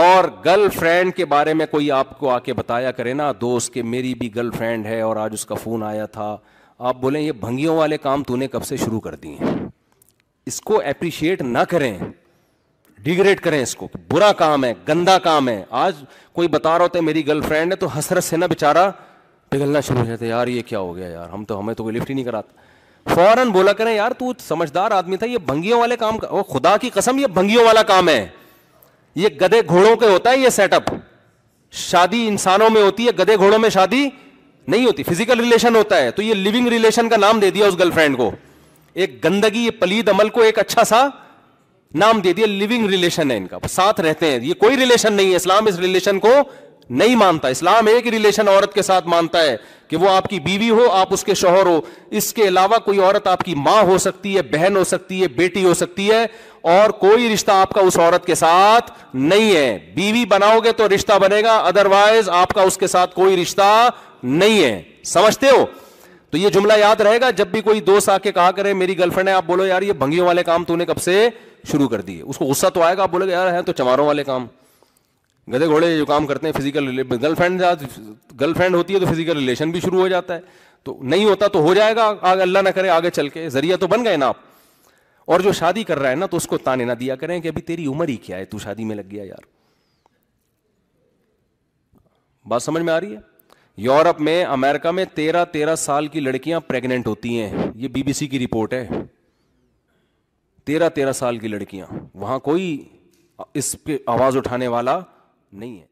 और girl friend के बारे में कोई आपको आके बताया करे ना दोस्त के मेरी भी गर्ल फ्रेंड है और आज उसका फ़ोन आया था आप बोले ये भंगियों वाले काम तूने कब से शुरू कर दिए इसको अप्रिशिएट ना करें डिग्रेड करें इसको बुरा काम है गंदा काम है आज कोई बता रहा होता है मेरी गर्लफ्रेंड है तो हसरत से ना बेचारा पिघलना शुरू हो जाता है यार ये क्या हो गया यार हम तो हमें तो कोई लिफ्ट ही नहीं कराता फ़ौरन बोला करें यार तू तो समझदार आदमी था ये भंगियों वाले काम का खुदा की कसम ये भंगियों वाला काम है ये गधे घोड़ों के होता है ये सेटअप शादी इंसानों में होती है गधे घोड़ों में शादी नहीं होती फिजिकल रिलेशन होता है तो ये लिविंग रिलेशन का नाम दे दिया उस गर्लफ्रेंड को एक गंदगी ये पलीद अमल को एक अच्छा सा नाम दे दिया लिविंग रिलेशन है इनका साथ रहते हैं ये कोई रिलेशन नहीं है इस्लाम इस रिलेशन को नहीं मानता इस्लाम एक रिलेशन औरत के साथ मानता है कि वो आपकी बीवी हो आप उसके शोहर हो इसके अलावा कोई औरत आपकी माँ हो सकती है बहन हो सकती है बेटी हो सकती है और कोई रिश्ता आपका उस औरत के साथ नहीं है बीवी बनाओगे तो रिश्ता बनेगा अदरवाइज आपका उसके साथ कोई रिश्ता नहीं है समझते हो तो ये जुमला याद रहेगा जब भी कोई दोस्त आके कहा करे मेरी गर्लफ्रेंड है आप बोलो यार ये भंगियों वाले काम तूने कब से शुरू कर दिए उसको गुस्सा तो आएगा आप बोलोगे यार है तो चमारों वाले काम गधे घोड़े जो काम करते हैं फिजिकल गर्लफ्रेंड गर्लफ्रेंड होती है तो फिजिकल रिलेशन भी शुरू हो जाता है तो नहीं होता तो हो जाएगा आगे अल्लाह ना करे आगे चल के जरिया तो बन गए ना आप और जो शादी कर रहा है ना तो उसको ताने ना दिया करें कि अभी तेरी उम्र ही क्या है तू शादी में लग गया यार बात समझ में आ रही है यूरोप में अमेरिका में तेरह तेरह साल की लड़कियां प्रेग्नेंट होती हैं ये बीबीसी की रिपोर्ट है तेरह तेरह साल की लड़कियां वहां कोई इस पे आवाज उठाने वाला नहीं है